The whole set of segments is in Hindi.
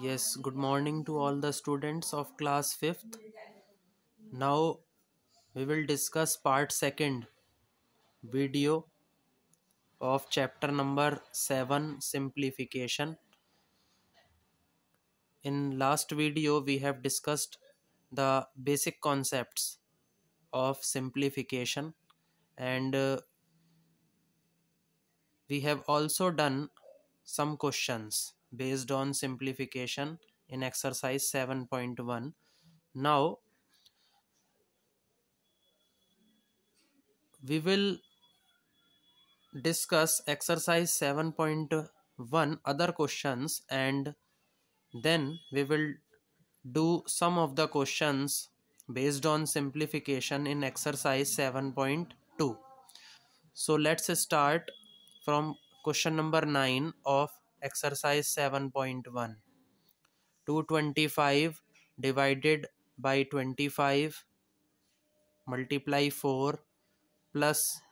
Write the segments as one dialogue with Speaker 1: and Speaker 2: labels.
Speaker 1: Yes, good morning to all the students of class 5th. Now we will discuss part 2nd video of chapter number 7 simplification. In last video we have discussed the basic concepts of simplification and uh, we have also done some questions based on simplification in exercise 7.1. Now, we will discuss exercise 7.1 other questions and then we will do some of the questions based on simplification in exercise 7.2. So let's start from question number 9 of exercise 7.1 225 divided by 25 multiply 4 plus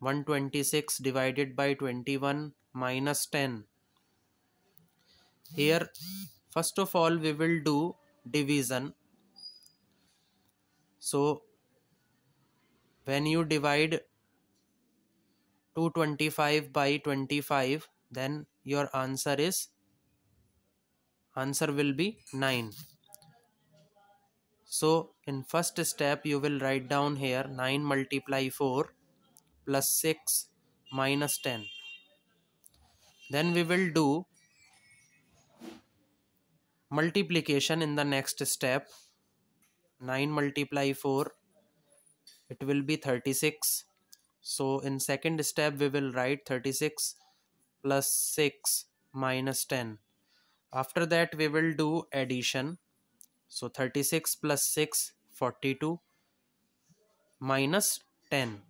Speaker 1: 126 divided by 21 minus 10 here first of all we will do division so when you divide 225 by 25 then your answer is answer will be 9 so in first step you will write down here 9 multiply 4 plus 6 minus 10 then we will do multiplication in the next step 9 multiply 4 it will be 36 so in second step we will write 36 plus 6 minus 10 after that we will do addition so 36 plus 6 42 minus 10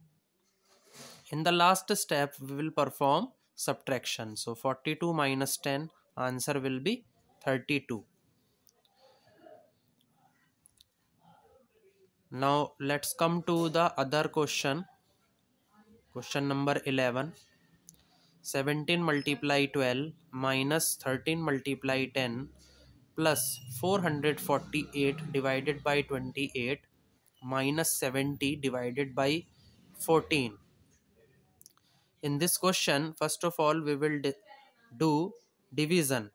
Speaker 1: in the last step we will perform subtraction so 42 minus 10 answer will be 32 now let's come to the other question question number 11 17 multiply 12 minus 13 multiply 10 plus 448 divided by 28 minus 70 divided by 14. In this question, first of all, we will do division.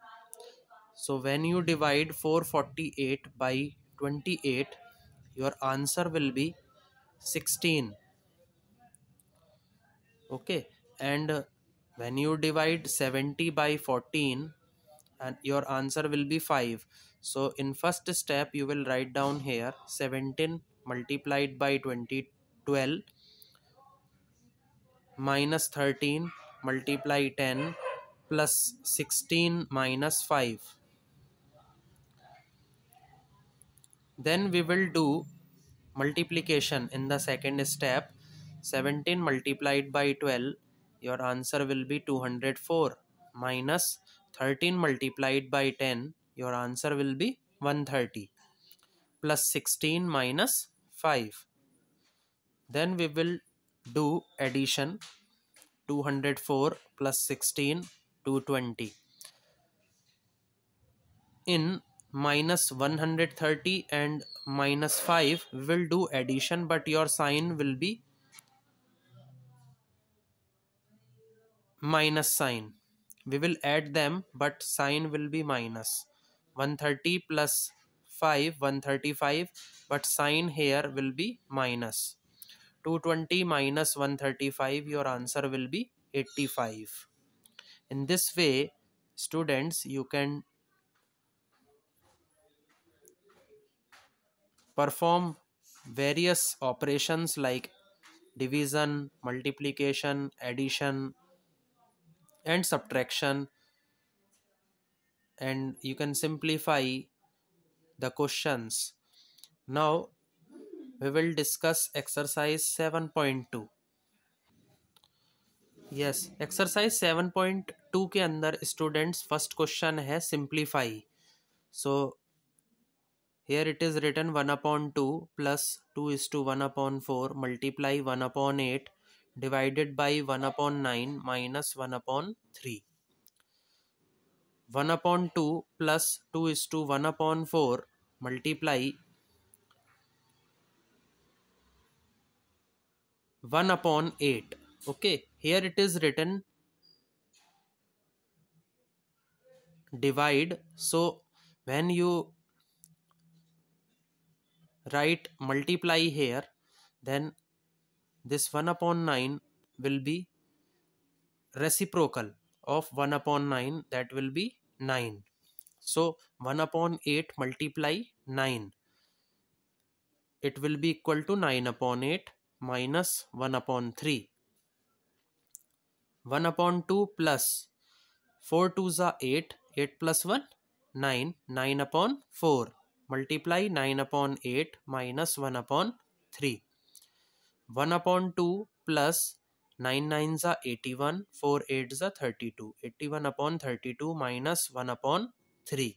Speaker 1: So when you divide 448 by 28, your answer will be 16. Okay, and when you divide 70 by 14 and your answer will be 5 so in first step you will write down here 17 multiplied by 20 12 minus 13 multiply 10 plus 16 minus 5 then we will do multiplication in the second step 17 multiplied by 12 your answer will be 204 minus 13 multiplied by 10 your answer will be 130 plus 16 minus 5 then we will do addition 204 plus 16 220 in minus 130 and minus 5 will do addition but your sign will be minus sign we will add them but sign will be minus 130 plus 5 135 but sign here will be minus 220 minus 135 your answer will be 85 in this way students you can perform various operations like division multiplication addition and subtraction and you can simplify the questions now we will discuss exercise 7.2 yes exercise 7.2 ke under students first question hai simplify so here it is written 1 upon 2 plus 2 is to 1 upon 4 multiply 1 upon 8 divided by 1 upon 9 minus 1 upon 3. 1 upon 2 plus 2 is to 1 upon 4 multiply 1 upon 8 okay here it is written divide so when you write multiply here then this 1 upon 9 will be reciprocal of 1 upon 9 that will be 9 so 1 upon 8 multiply 9 it will be equal to 9 upon 8 minus 1 upon 3 1 upon 2 plus 4 2s are 8 8 plus 1 9 9 upon 4 multiply 9 upon 8 minus 1 upon 3 one upon two plus nine nine ज़ा एटी वन फोर एट ज़ा thirty two eighty one upon thirty two minus one upon three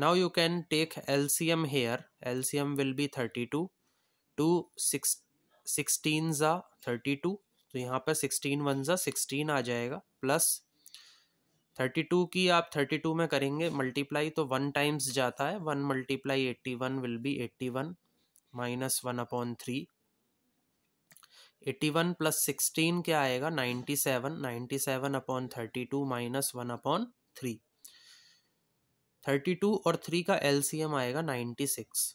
Speaker 1: now you can take L now you can take LCM here LCM will be two 2 6 16 जा टू तो यहाँ पर सिक्सटीन वन जा सिक्सटीन आ जाएगा प्लस थर्टी टू की आप थर्टी टू में करेंगे मल्टीप्लाई तो वन टाइम्स जाता है one multiply eighty one will be eighty one minus one upon three eighty one plus sixteen क्या आएगा ninety seven ninety seven upon thirty two minus one upon three thirty two और थ्री का एल सी एम आएगा नाइन्टी सिक्स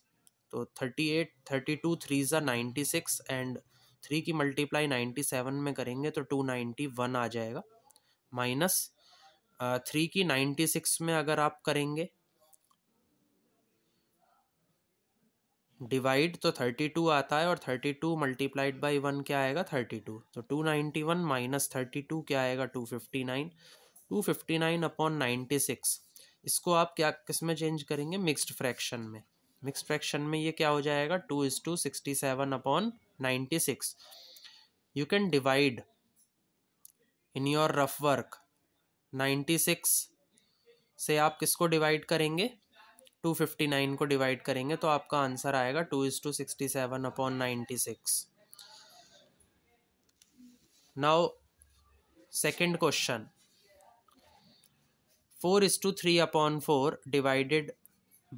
Speaker 1: तो thirty eight thirty two three ज़ा नाइन्टी सिक्स एंड थ्री की मल्टीप्लाई नाइन्टी सेवन में करेंगे तो टू नाइन्टी वन आ जाएगा माइनस थ्री uh, की नाइन्टी सिक्स में अगर आप करेंगे डिवाइड तो थर्टी टू आता है और thirty two multiplied by one क्या आएगा थर्टी टू तो two ninety one minus thirty two क्या आएगा two fifty nine two fifty nine upon ninety six इसको आप क्या किस में चेंज करेंगे मिक्सड फ्रैक्शन में मिक्सड फ्रैक्शन में ये क्या हो जाएगा two is to sixty seven upon ninety six you can divide in your rough work ninety six से आप किसको डिवाइड करेंगे टू फिफ्टी नाइन को डिवाइड करेंगे तो आपका आंसर आएगा two is to sixty seven upon ninety six now second question four is to three upon four divided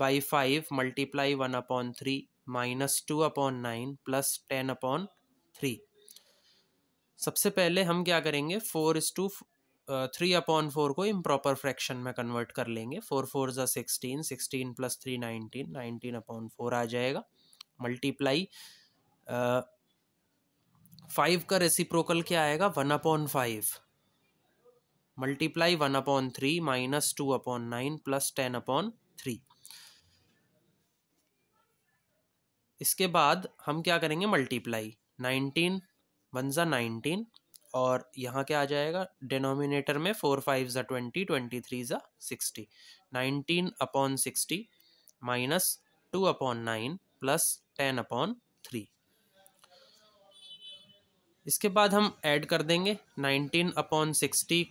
Speaker 1: by five multiply one upon three minus two upon nine plus ten upon three सबसे पहले हम क्या करेंगे four is to three upon four को इम्प्रॉपर फ्रैक्शन में कन्वर्ट कर लेंगे फोर फोर ज़ा sixteen sixteen plus three nineteen nineteen upon four आ जाएगा मल्टीप्लाई फाइव uh, का रेसिप्रोकल क्या आएगा one upon five multiply one upon three minus two upon nine plus ten upon three इसके बाद हम क्या करेंगे मल्टीप्लाई नाइनटीन वन ज़ा नाइनटीन और यहाँ क्या आ जाएगा डिनोमिनेटर में फोर फाइव ज़ा ट्वेंटी ट्वेंटी थ्री ज़ा sixty nineteen upon sixty minus two upon nine plus ten upon three इसके बाद हम ऐड कर देंगे nineteen upon sixty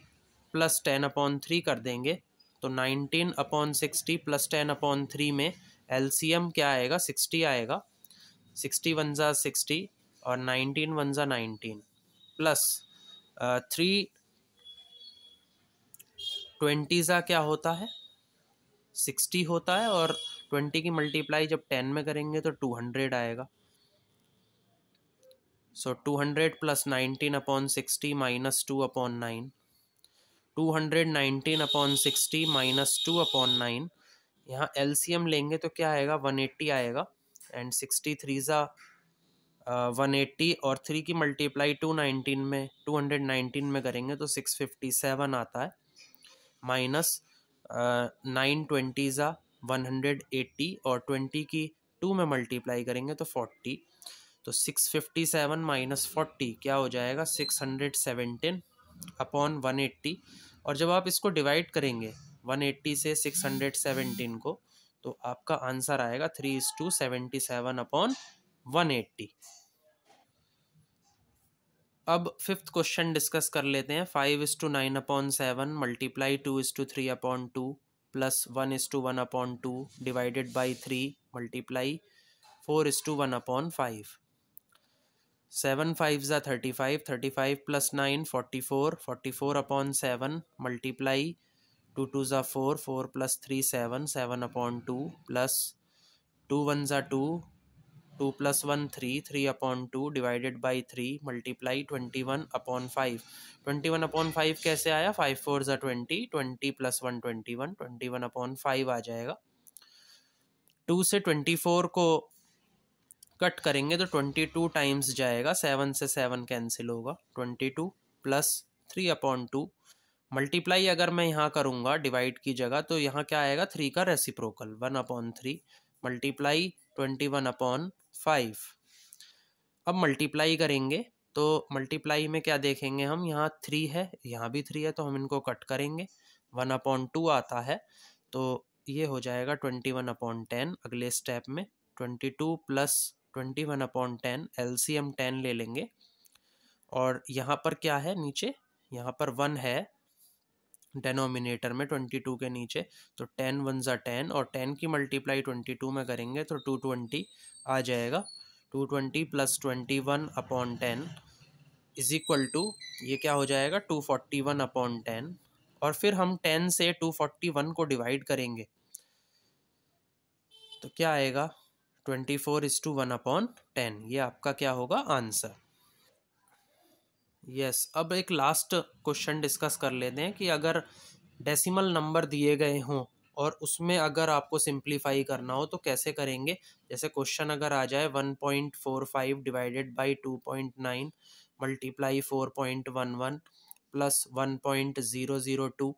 Speaker 1: plus ten upon three कर देंगे तो nineteen upon sixty plus ten upon three में एल क्या आएगा सिक्सटी आएगा सिक्सटी वन ज़ा सिक्सटी और नाइनटीन वन ज़ा नाइनटीन प्लस थ्री ट्वेंटी ज़ा क्या होता है सिक्सटी होता है और ट्वेंटी की मल्टीप्लाई जब टेन में करेंगे तो टू हंड्रेड आएगा so two hundred plus nineteen upon sixty minus two upon nine two hundred nineteen upon sixty minus two upon nine यहाँ एल लेंगे तो क्या आएगा वन एट्टी आएगा एंड सिक्सटी थ्री ज़ा वन एट्टी और थ्री की मल्टीप्लाई टू नाइनटीन में टू हंड्रेड नाइनटीन में करेंगे तो सिक्स फिफ्टी सेवन आता है माइनस नाइन ट्वेंटी ज़ा वन हंड्रेड एट्टी और ट्वेंटी की टू में मल्टीप्लाई करेंगे तो फोर्टी तो six fifty seven minus forty क्या हो जाएगा six hundred seventeen upon one eighty और जब आप इसको डिवाइड करेंगे वन एट्टी से सिक्स हंड्रेड सेवेंटीन को तो आपका आंसर आएगा three is to seventy seven upon 180 अब फिफ्थ क्वेश्चन डिस्कस कर लेते हैं five is to nine upon seven multiply two is to three upon two plus one is to one upon two divided by three multiply four is to one upon five seven five ज़ा thirty five thirty five plus nine forty four forty four upon seven multiply two two ज़ा four four plus three seven seven upon two plus two one ज़ा two two plus one three three upon two divided by three multiply twenty one upon five twenty one upon five कैसे आया फाइव फोर जो twenty twenty plus one twenty one twenty one upon five आ जाएगा टू से ट्वेंटी फोर को कट करेंगे तो ट्वेंटी टू टाइम्स जाएगा सेवन से सेवन कैंसिल होगा twenty two plus three upon two multiply अगर मैं यहाँ करूँगा डिवाइड की जगह तो यहाँ क्या आएगा थ्री का reciprocal one upon three multiply twenty one upon five अब मल्टीप्लाई करेंगे तो मल्टीप्लाई में क्या देखेंगे हम यहाँ थ्री है यहाँ भी थ्री है तो हम इनको कट करेंगे वन अपॉन टू आता है तो ये हो जाएगा ट्वेंटी वन अपॉन टेन अगले स्टेप में twenty two plus twenty one upon ten L C M ten ले लेंगे और यहाँ पर क्या है नीचे यहाँ पर वन है डेनोमिनेटर में ट्वेंटी टू के नीचे तो टेन वन ज़ा टेन और टेन की मल्टीप्लाई ट्वेंटी टू में करेंगे तो टू ट्वेंटी आ जाएगा two twenty plus twenty one upon ten is equal to ये क्या हो जाएगा two forty one upon ten और फिर हम टेन से टू फोर्टी वन को डिवाइड करेंगे तो क्या आएगा twenty four is to one upon ten ये आपका क्या होगा आंसर यस yes, अब एक लास्ट क्वेश्चन डिस्कस कर लेते हैं कि अगर डेसिमल नंबर दिए गए हों और उसमें अगर आपको सिंप्लीफाई करना हो तो कैसे करेंगे जैसे क्वेश्चन अगर आ जाए one point four five divided by two point nine multiply four point one one plus one point zero zero two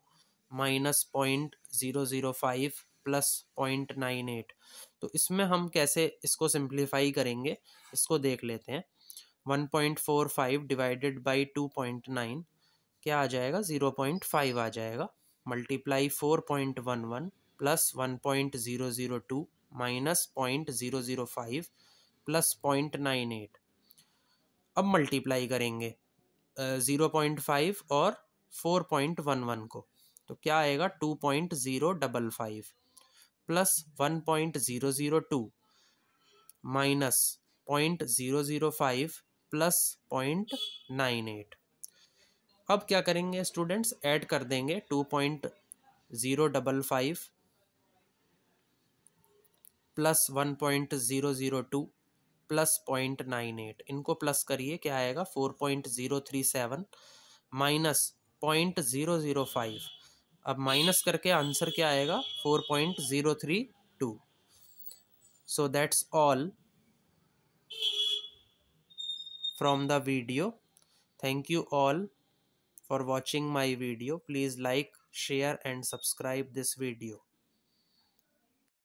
Speaker 1: minus point zero zero five plus point nine eight तो इसमें हम कैसे इसको सिंप्लीफाई करेंगे इसको देख लेते हैं 1.45 डिवाइडेड बाई 2.9 क्या आ जाएगा 0.5 आ जाएगा multiply 4.11 plus one point zero zero two minus point zero zero five plus point nine eight अब मल्टीप्लाई करेंगे ज़ीरो पॉइंट फाइव और फोर पॉइंट वन वन को तो क्या आएगा two point zero double five plus one point zero zero two minus point zero zero five plus point nine eight अब क्या करेंगे स्टूडेंट्स ऐड कर देंगे two point zero double five plus one point zero zero two plus point nine eight इनको प्लस करिए क्या आएगा four point zero three seven minus point zero zero five अब माइनस करके आंसर क्या आएगा four point zero three two so that's all from the video. Thank you all for watching my video. Please like, share and subscribe this video.